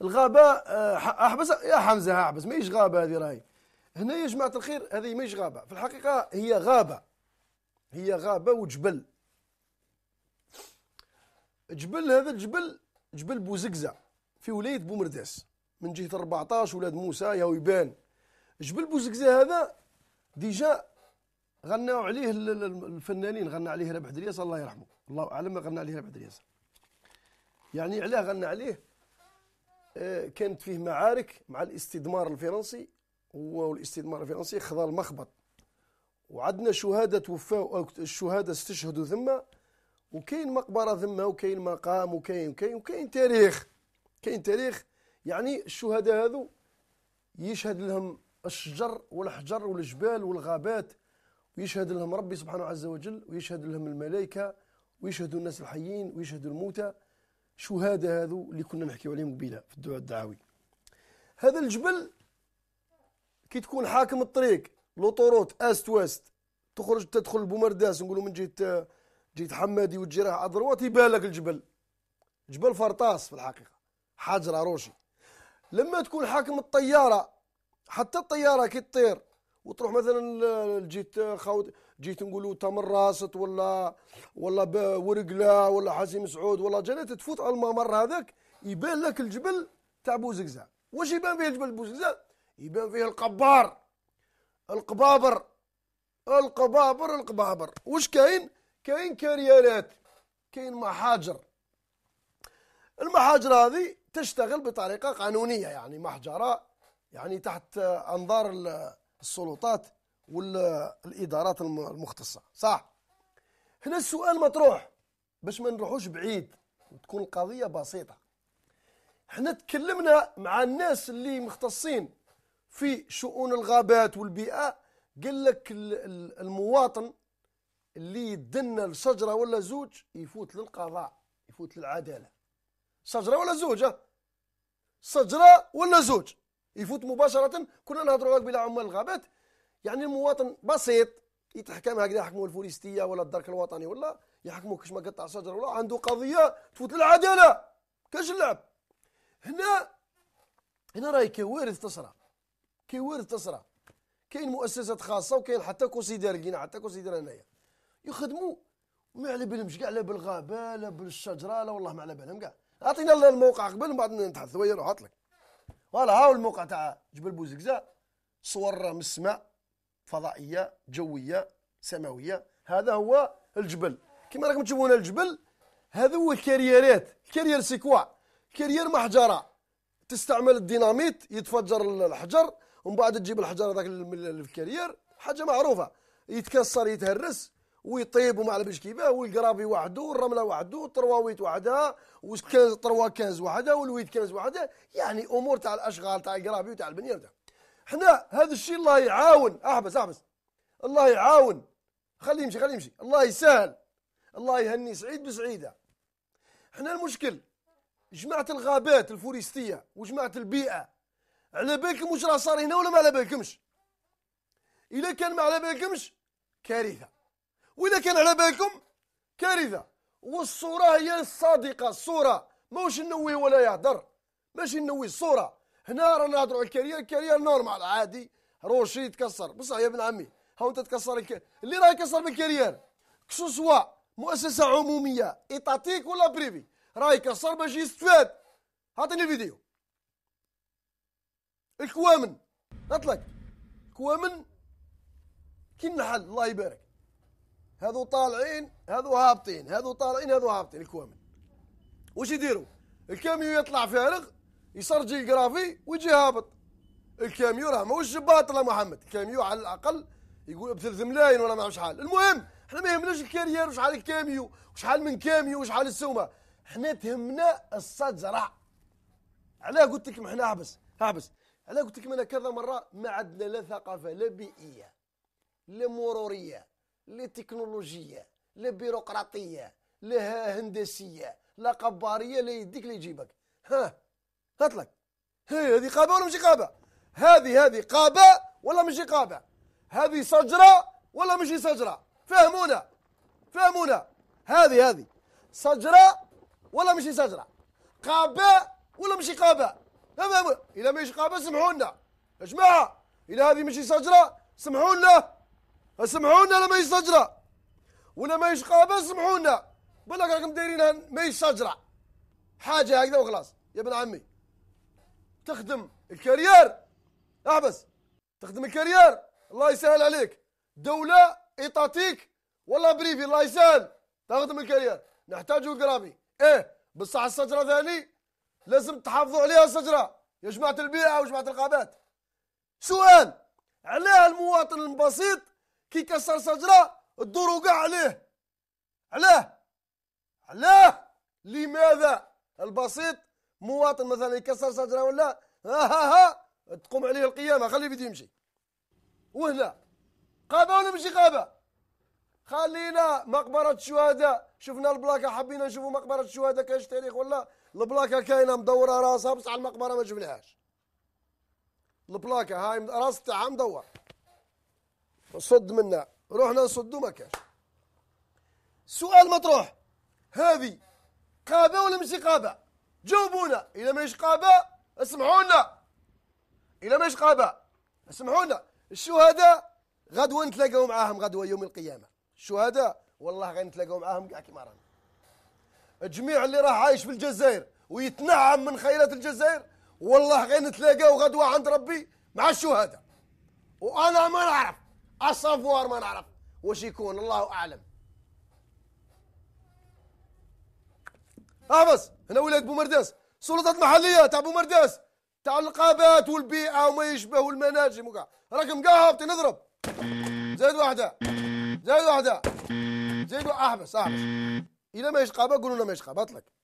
الغابه آه، احبس يا حمزه احبس ماهيش غابه هذه راهي هنا يا جماعه الخير هذه ماهيش غابه في الحقيقه هي غابه هي غابه وجبل جبل هذا الجبل جبل بوزقزه في ولايه بومرداس من جهه 14 ولاد موسى يا ويبان جبل بوزقزه هذا ديجا غناو عليه الفنانين غنى عليه ربح درياس الله يرحمه الله اعلم غنى عليه ربح درياس يعني علاه غنى عليه آه، كانت فيه معارك مع الاستثمار الفرنسي والاستثمار الفرنسي خضى المخبط وعندنا شهاده توفاو الشهاده استشهدوا ثم وكاين مقبره ثم وكاين مقام وكاين وكاين وكاين تاريخ كاين تاريخ يعني الشهداء هذو يشهد لهم الشجر والحجر والجبال والغابات ويشهد لهم ربي سبحانه عز وجل ويشهد لهم الملائكه ويشهدوا الناس الحيين ويشهدوا الموتى شهادة هذو اللي كنا نحكيو عليهم قبيله في الدعاء الدعوي هذا الجبل كي تكون حاكم الطريق لوطوروت است ويست تخرج تدخل بومرداس نقولوا من جهه جهه حمادي وتجي راح ادروات يبان لك الجبل جبل فرطاس في الحقيقه حجر عروشي لما تكون حاكم الطياره حتى الطياره كي تطير وتروح مثلا جيت خاوت جيت نقولوا تمر راست ولا ولا ورقله ولا حسيم سعود ولا جنات تفوت على الممر هذاك يبان لك الجبل تاع بوزقزا واش يبان فيه الجبل بوزقزا يبان فيه القبار القبابر القبابر القبابر واش كاين كاين كاريالات كاين محاجر المحاجر هذه تشتغل بطريقه قانونيه يعني محجره يعني تحت انظار السلطات والادارات المختصه صح هنا السؤال مطروح باش ما نروحوش بعيد وتكون القضيه بسيطه احنا تكلمنا مع الناس اللي مختصين في شؤون الغابات والبيئه قال لك المواطن اللي يدنا لشجره ولا زوج يفوت للقضاء يفوت للعداله شجره ولا زوج شجره ولا زوج يفوت مباشره كنا نهضروا بلا عمال الغابات يعني المواطن بسيط يتحكم هكذا يحكموا الفوليستية ولا الدرك الوطني ولا يحكموا كش ما قطع شجر ولا عنده قضيه تفوت للعداله كاش اللعب هنا هنا راهي كوارث تصرى كوارث تصرى كاين مؤسسات خاصه وكاين حتى كوسيدار لقينا حتى كوسيدار هنايا يخدموا ما على بالهمش كاع لا بالغابه لا بالشجره لا والله ما على بالهم كاع اعطينا الموقع قبل من بعد نتحدث ويا نحط عطلك فوالا هاو الموقع تاع جبل بوزكزا صور من السماء فضائيه جويه سماويه هذا هو الجبل كما راكم تشوفون الجبل هذا هو الكاريرات الكارير سي كوا كارير محجره تستعمل الديناميت يتفجر الحجر ومن بعد تجيب الحجر هذاك الكارير حاجه معروفه يتكسر يتهرس ويطيب وما عرفش كيفاه والقرابي وحده والرمله وحده والطرواويت وحدها والكنز طروا كنز وحده والويت كنز وحده يعني امور تاع الاشغال تاع القرابي وتاع البنيه وتاع حنا هذا الشيء الله يعاون احبس احبس الله يعاون خليه يمشي خليه يمشي الله يسهل الله يهني سعيد بسعيده حنا المشكل جماعه الغابات الفورستيه وجماعه البيئه على بالكم واش راه صار هنا ولا ما على بالكمش اذا كان ما على بالكمش كارثه واذا كان على بالكم كارثه والصوره هي الصادقه الصوره ماهوش النوي ولا يهدر ماشي النوي الصوره هنا رانا نهضروا على الكارير الكارير نورمال عادي روشي يتكسر بصح يا ابن عمي ها انت تكسر الك... اللي راه يكسر بالكارير كسوسوا مؤسسه عموميه ايطاتيك ولا بريفي راه يكسر باش يستفاد عطيني الفيديو الكوامن نطلق كوامن كي النحل الله يبارك هذو طالعين هذو هابطين هذو طالعين هذو هابطين الكوامل واش يديروا الكاميو يطلع فارغ يسرجي الجرافي ويجي هابط الكاميو راه ماهوش باطل يا محمد الكاميو على الاقل يقول ب ملايين ولا ما شحال المهم احنا ما يهمناش الكاريير وشحال الكاميو وشحال من كاميو وشحال السومه احنا تهمنا الصدرع علاه قلت لكم احنا احبس احبس علاه قلت لكم انا كذا مره ما عندنا لا ثقافه لا بيئيه لا مروريه لا تكنولوجيه لا بيروقراطيه لا هندسيه لا قباريه لا يديك لا يجيبك ها هطلق هي هذه قابه ولا ماشي قابه هذه هذه قابه ولا ماشي قابه هذه شجره ولا ماشي شجره فهمونا فهمونا هذه هذه شجره ولا ماشي شجره قابه ولا ماشي قابه فهمونا اذا مش قابه سمحوا لنا يا جماعه اذا هذه ماشي شجره سمحوا لنا اسمعونا لما يشجرة ولا ما يشقابة اسمعونا بالك راكم دايرينها ما يشجرة حاجة هكذا وخلاص يا ابن عمي تخدم الكاريير احبس تخدم الكاريير الله يسهل عليك دولة إيطاتيك والله بريفي الله يسهل تخدم الكاريير نحتاج قرابي ايه بصح الشجرة ثاني لازم تحافظوا عليها الشجرة يا جماعة البيئة وجماعة الغابات سؤال علاه المواطن البسيط كي كسر سجرة تدوروا كاع عليه علاه علاه لماذا البسيط مواطن مثلا يكسر سجرة ولا ها ها ها تقوم عليه القيامه خليه بدي يمشي وهنا قابة ولا ماشي قابة خلينا مقبره الشهداء شفنا البلاكه حبينا نشوفوا مقبره الشهداء كاش تاريخ ولا البلاكه كاينه مدوره راسها بصح المقبره ما شفناهاش البلاكه هاي راس تاعها مدور صد منا رحنا نصدو ما كاش سؤال مطروح هذه قابة ولا ماشي قابة جاوبونا إلا ماهيش قابة اسمعونا إلا ماهيش قابة اسمعونا الشهداء غدوة نتلاقاو معاهم غدوة يوم القيامة الشهداء والله غنتلاقاو معاهم كاع كيما رانا الجميع اللي راه عايش في الجزائر ويتنعم من خيرات الجزائر والله غير نتلاقاو غدوة عند ربي مع الشهداء وأنا ما نعرف اسافوار ما نعرف واش يكون الله اعلم احفظ هنا ولايه بومرداس سلطات محليه تاع بومرداس تاع القابات والبيئه وما يشبه والمناجم وكاع راك مقهبط نضرب زيد واحده زيد واحده زيد احبس احبس الى ما يشقى قولوا لنا ما يشقى بطلك